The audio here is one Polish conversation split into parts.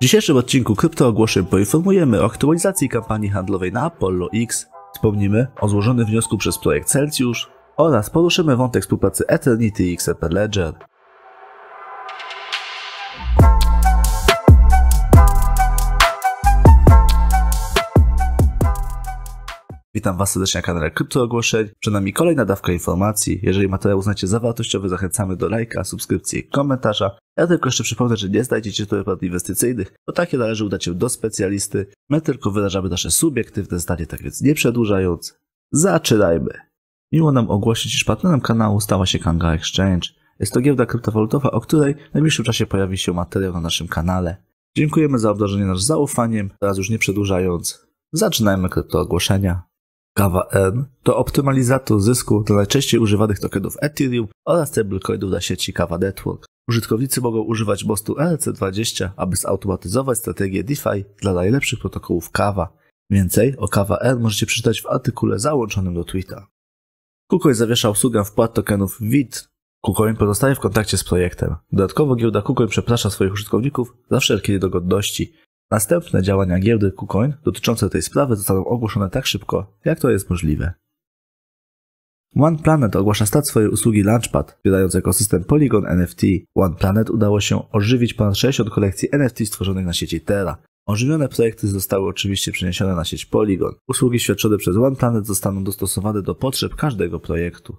W dzisiejszym odcinku Kryptoogłoszeń poinformujemy o aktualizacji kampanii handlowej na Apollo X, wspomnimy o złożonym wniosku przez projekt Celsius oraz poruszymy wątek współpracy Eternity i Ledger. Witam Was serdecznie na kanale Krypto Ogłoszeń. Przed nami kolejna dawka informacji. Jeżeli materiał uznacie za wartościowy, zachęcamy do lajka, subskrypcji i komentarza. Ja tylko jeszcze przypomnę, że nie znajdziecie tutaj porad inwestycyjnych, bo takie należy udać się do specjalisty. My tylko wyrażamy nasze subiektywne zdanie, tak więc nie przedłużając, zaczynajmy! Miło nam ogłosić, iż patronem kanału stała się Kanga Exchange. Jest to giełda kryptowalutowa, o której w najbliższym czasie pojawi się materiał na naszym kanale. Dziękujemy za obdarzenie nas zaufaniem, teraz już nie przedłużając. Zaczynajmy krypto ogłoszenia. Kawa N to optymalizator zysku dla najczęściej używanych tokenów Ethereum oraz stablecoinów na sieci Kawa Network. Użytkownicy mogą używać mostu lc 20 aby zautomatyzować strategię DeFi dla najlepszych protokołów Kawa. Więcej o Kawa N możecie przeczytać w artykule załączonym do tweeta. KuCoin zawiesza usługę wpłat tokenów WIT. KuCoin pozostaje w kontakcie z projektem. Dodatkowo giełda KuCoin przeprasza swoich użytkowników za wszelkie niedogodności. Następne działania giełdy KuCoin dotyczące tej sprawy zostaną ogłoszone tak szybko, jak to jest możliwe. One Planet ogłasza start swojej usługi Launchpad, wspierając ekosystem Polygon NFT. One Planet udało się ożywić ponad 60 kolekcji NFT stworzonych na sieci Terra. Ożywione projekty zostały oczywiście przeniesione na sieć Polygon. Usługi świadczone przez One Planet zostaną dostosowane do potrzeb każdego projektu.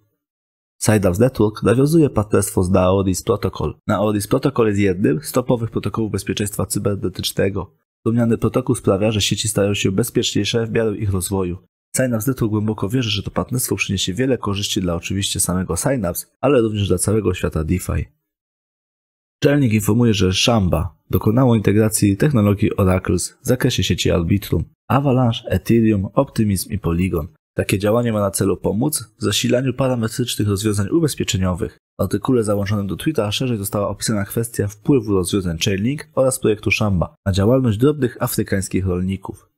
Sidals Network nawiązuje partnerstwo z Naodis Protocol. Naodis Protocol jest jednym z topowych protokołów bezpieczeństwa cybernetycznego. Wspomniany protokół sprawia, że sieci stają się bezpieczniejsze w miarę ich rozwoju. Synapse Network głęboko wierzy, że to partnerstwo przyniesie wiele korzyści dla oczywiście samego Synapse, ale również dla całego świata DeFi. Czelnik informuje, że Shamba dokonało integracji technologii Oracles w zakresie sieci Arbitrum, Avalanche, Ethereum, Optimism i Polygon. Takie działanie ma na celu pomóc w zasilaniu parametrycznych rozwiązań ubezpieczeniowych. W artykule załączonym do tweeta szerzej została opisana kwestia wpływu rozwiązań Chainlink oraz projektu Shamba na działalność drobnych afrykańskich rolników.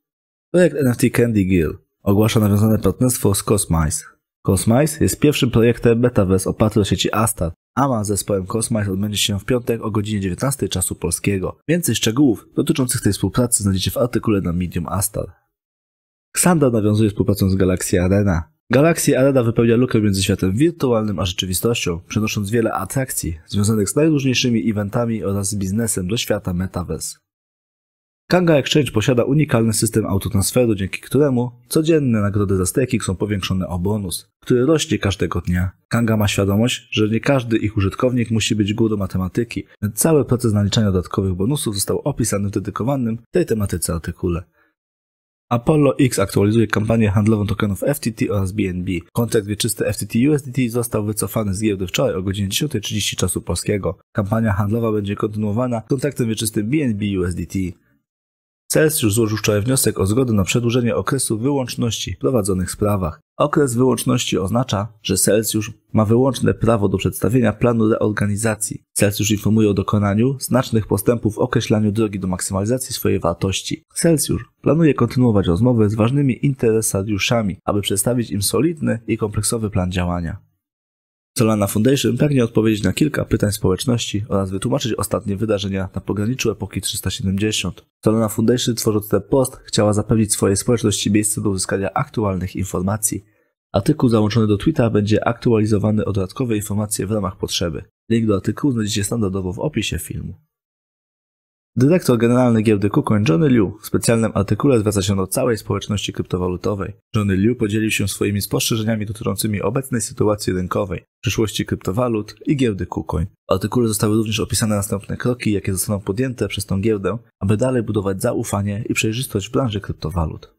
Projekt NFT Candy Gear ogłasza nawiązane partnerstwo z Cosmice. Cosmice jest pierwszym projektem Metaverse oparty o sieci Astar, a ma z zespołem Cosmice odbędzie się w piątek o godzinie 19 czasu polskiego. Więcej szczegółów dotyczących tej współpracy znajdziecie w artykule na Medium Astar. Xanda nawiązuje współpracę z Galaxy Arena. Galaxy Arena wypełnia lukę między światem wirtualnym a rzeczywistością, przenosząc wiele atrakcji związanych z najróżniejszymi eventami oraz biznesem do świata Metaverse. Kanga Exchange posiada unikalny system autotransferu, dzięki któremu codzienne nagrody za staking są powiększone o bonus, który rośnie każdego dnia. Kanga ma świadomość, że nie każdy ich użytkownik musi być górą matematyki, więc cały proces naliczania dodatkowych bonusów został opisany w dedykowanym tej tematyce artykule. Apollo X aktualizuje kampanię handlową tokenów FTT oraz BNB. Kontrakt wieczysty FTT USDT został wycofany z giełdy wczoraj o godzinie 10.30 czasu polskiego. Kampania handlowa będzie kontynuowana kontraktem wieczystym BNB USDT. Celsjusz złożył wczoraj wniosek o zgodę na przedłużenie okresu wyłączności w prowadzonych sprawach. Okres wyłączności oznacza, że Celsjusz ma wyłączne prawo do przedstawienia planu reorganizacji. Celsjusz informuje o dokonaniu znacznych postępów w określaniu drogi do maksymalizacji swojej wartości. Celsjusz planuje kontynuować rozmowy z ważnymi interesariuszami, aby przedstawić im solidny i kompleksowy plan działania. Solana Foundation pragnie odpowiedzieć na kilka pytań społeczności oraz wytłumaczyć ostatnie wydarzenia na pograniczu epoki 370. Solana Foundation tworząc ten post chciała zapewnić swojej społeczności miejsce do uzyskania aktualnych informacji. Artykuł załączony do tweeta będzie aktualizowany o dodatkowe informacje w ramach potrzeby. Link do artykułu znajdziecie standardowo w opisie filmu. Dyrektor generalny giełdy KuCoin Johnny Liu w specjalnym artykule zwraca się do całej społeczności kryptowalutowej. Johnny Liu podzielił się swoimi spostrzeżeniami dotyczącymi obecnej sytuacji rynkowej, przyszłości kryptowalut i giełdy KuCoin. W artykule zostały również opisane następne kroki, jakie zostaną podjęte przez tą giełdę, aby dalej budować zaufanie i przejrzystość w branży kryptowalut.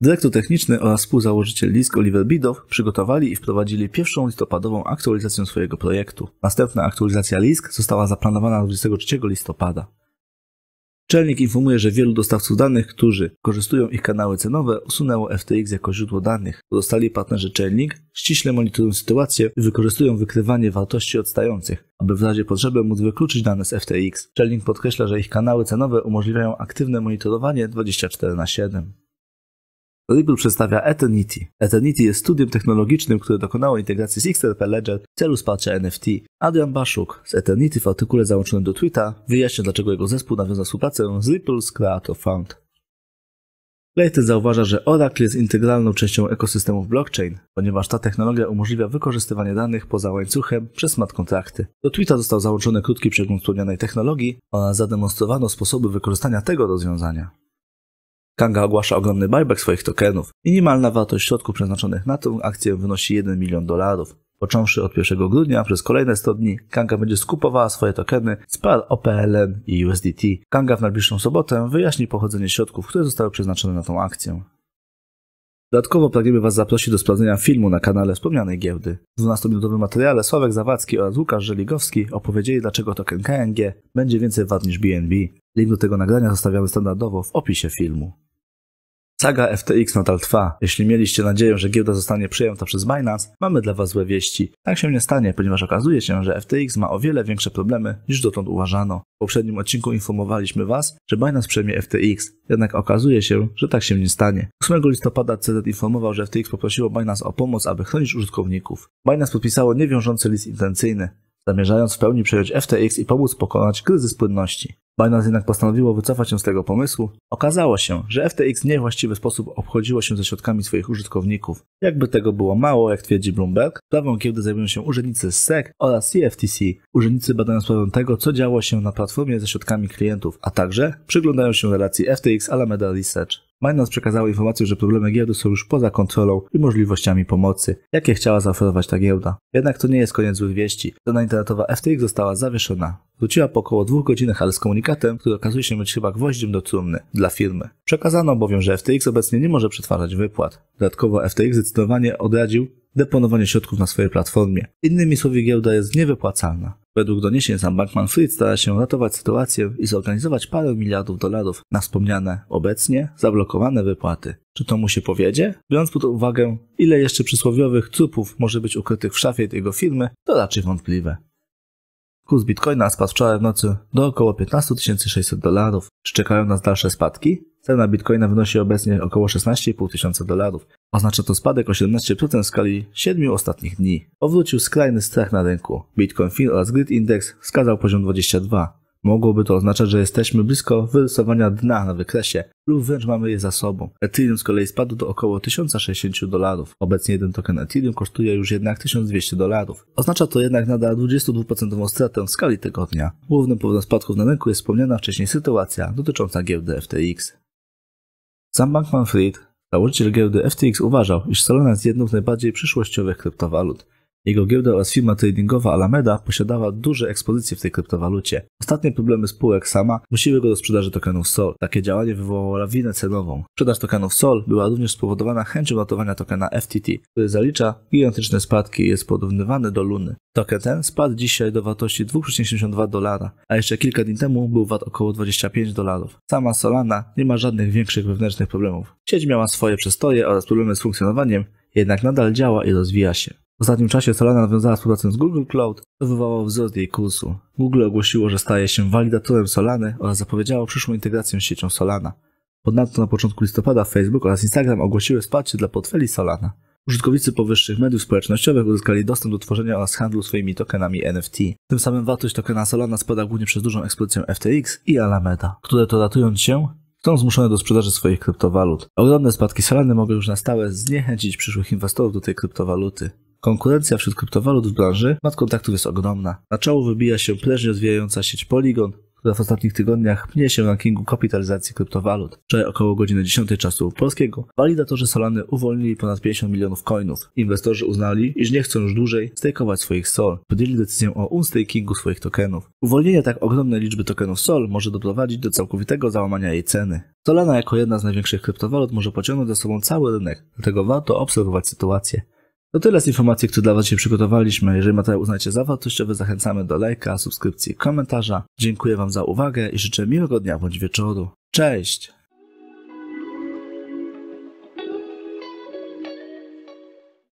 Dyrektor techniczny oraz współzałożyciel Lisk Oliver Bidow przygotowali i wprowadzili pierwszą listopadową aktualizację swojego projektu. Następna aktualizacja Lisk została zaplanowana 23 listopada. Czelnik informuje, że wielu dostawców danych, którzy korzystują ich kanały cenowe, usunęło FTX jako źródło danych. Pozostali partnerzy Czelnik ściśle monitorują sytuację i wykorzystują wykrywanie wartości odstających, aby w razie potrzeby móc wykluczyć dane z FTX. Czelnik podkreśla, że ich kanały cenowe umożliwiają aktywne monitorowanie 24 na 7. Ripple przedstawia Eternity. Eternity jest studium technologicznym, które dokonało integracji z XRP Ledger w celu wsparcia NFT. Adrian Baszuk z Eternity w artykule załączonym do tweeta wyjaśnia, dlaczego jego zespół nawiązał współpracę z Ripple's Creator Fund. Layton zauważa, że Oracle jest integralną częścią ekosystemów blockchain, ponieważ ta technologia umożliwia wykorzystywanie danych poza łańcuchem przez smart kontrakty. Do tweeta został załączony krótki przegląd wspomnianej technologii oraz zademonstrowano sposoby wykorzystania tego rozwiązania. Kanga ogłasza ogromny buyback swoich tokenów. Minimalna wartość środków przeznaczonych na tę akcję wynosi 1 milion dolarów. Począwszy od 1 grudnia przez kolejne 100 dni, Kanga będzie skupowała swoje tokeny z par OPLN i USDT. Kanga w najbliższą sobotę wyjaśni pochodzenie środków, które zostały przeznaczone na tą akcję. Dodatkowo pragniemy Was zaprosić do sprawdzenia filmu na kanale wspomnianej giełdy. W 12-minutowym materiale Sławek Zawadzki oraz Łukasz Żeligowski opowiedzieli, dlaczego token KNG będzie więcej wart niż BNB. Link do tego nagrania zostawiamy standardowo w opisie filmu. Saga FTX nadal trwa. Jeśli mieliście nadzieję, że giełda zostanie przyjęta przez Binance, mamy dla Was złe wieści. Tak się nie stanie, ponieważ okazuje się, że FTX ma o wiele większe problemy niż dotąd uważano. W poprzednim odcinku informowaliśmy Was, że Binance przejmie FTX, jednak okazuje się, że tak się nie stanie. 8 listopada CZ informował, że FTX poprosiło Binance o pomoc, aby chronić użytkowników. Binance podpisało niewiążący list intencyjny zamierzając w pełni przejąć FTX i pomóc pokonać kryzys płynności. Binance jednak postanowiło wycofać się z tego pomysłu. Okazało się, że FTX w niewłaściwy sposób obchodziło się ze środkami swoich użytkowników. Jakby tego było mało, jak twierdzi Bloomberg, sprawą kiedy zajmują się urzędnicy z SEC oraz CFTC. Urzędnicy badają sprawę tego, co działo się na platformie ze środkami klientów, a także przyglądają się relacji FTX Alameda Research. Binance przekazała informację, że problemy giełdy są już poza kontrolą i możliwościami pomocy, jakie chciała zaoferować ta giełda. Jednak to nie jest koniec złych wieści. Strona internetowa FTX została zawieszona. Wróciła po około dwóch godzinach, ale z komunikatem, który okazuje się być chyba gwoździem do trumny dla firmy. Przekazano bowiem, że FTX obecnie nie może przetwarzać wypłat. Dodatkowo FTX zdecydowanie odradził deponowanie środków na swojej platformie. Innymi słowy, giełda jest niewypłacalna. Według doniesień sam Bankman Fried stara się ratować sytuację i zorganizować parę miliardów dolarów na wspomniane obecnie zablokowane wypłaty. Czy to mu się powiedzie? Biorąc pod uwagę, ile jeszcze przysłowiowych trupów może być ukrytych w szafie jego firmy, to raczej wątpliwe. Kurs bitcoina spadł wczoraj w nocy do około 15 600 dolarów. Czy czekają nas dalsze spadki? Cena bitcoina wynosi obecnie około 16,5 tysiąca dolarów. Oznacza to spadek o 17% w skali 7 ostatnich dni. Powrócił skrajny strach na rynku. Bitcoin Fin oraz Grid Index wskazał poziom 22. Mogłoby to oznaczać, że jesteśmy blisko wyrysowania dna na wykresie lub wręcz mamy je za sobą. Ethereum z kolei spadł do około 1060 dolarów. Obecnie jeden token Ethereum kosztuje już jednak 1200 dolarów. Oznacza to jednak nadal 22% stratę w skali tygodnia. Głównym powodem spadków na rynku jest wspomniana wcześniej sytuacja dotycząca giełdy FTX. Sam Bankman-Fried, założyciel giełdy FTX uważał, iż Solana jest jedną z najbardziej przyszłościowych kryptowalut – jego giełda oraz firma tradingowa Alameda posiadała duże ekspozycje w tej kryptowalucie. Ostatnie problemy spółek sama musiły go do sprzedaży tokenów SOL. Takie działanie wywołało lawinę cenową. Sprzedaż tokenów SOL była również spowodowana chęcią ratowania tokena FTT, który zalicza gigantyczne spadki i jest porównywany do Luny. Token ten spadł dzisiaj do wartości 2,72 dolara, a jeszcze kilka dni temu był wart około 25 dolarów. Sama Solana nie ma żadnych większych wewnętrznych problemów. Sieć miała swoje przestoje oraz problemy z funkcjonowaniem, jednak nadal działa i rozwija się. W ostatnim czasie Solana nawiązała współpracę z Google Cloud, co wywołało wzrost jej kursu. Google ogłosiło, że staje się walidatorem Solany oraz zapowiedziało przyszłą integrację z siecią Solana. Ponadto na początku listopada Facebook oraz Instagram ogłosiły wsparcie dla portfeli Solana. Użytkownicy powyższych mediów społecznościowych uzyskali dostęp do tworzenia oraz handlu swoimi tokenami NFT. Tym samym wartość tokena Solana spada głównie przez dużą ekspozycję FTX i Alameda, które to ratując się są zmuszone do sprzedaży swoich kryptowalut. Ogromne spadki Solany mogą już na stałe zniechęcić przyszłych inwestorów do tej kryptowaluty. Konkurencja wśród kryptowalut w branży mat kontaktów jest ogromna. Na czoło wybija się prężnie rozwijająca sieć Polygon, która w ostatnich tygodniach pnie się w rankingu kapitalizacji kryptowalut. Wczoraj około godziny 10 czasu polskiego walidatorzy Solany uwolnili ponad 50 milionów coinów. Inwestorzy uznali, iż nie chcą już dłużej stakeować swoich Sol. Podjęli decyzję o unstakingu swoich tokenów. Uwolnienie tak ogromnej liczby tokenów Sol może doprowadzić do całkowitego załamania jej ceny. Solana jako jedna z największych kryptowalut może pociągnąć za sobą cały rynek, dlatego warto obserwować sytuację. To tyle z informacji, które dla Was dzisiaj przygotowaliśmy. Jeżeli materiał uznajcie za wartościowy, zachęcamy do lajka, subskrypcji, komentarza. Dziękuję Wam za uwagę i życzę miłego dnia bądź wieczoru. Cześć!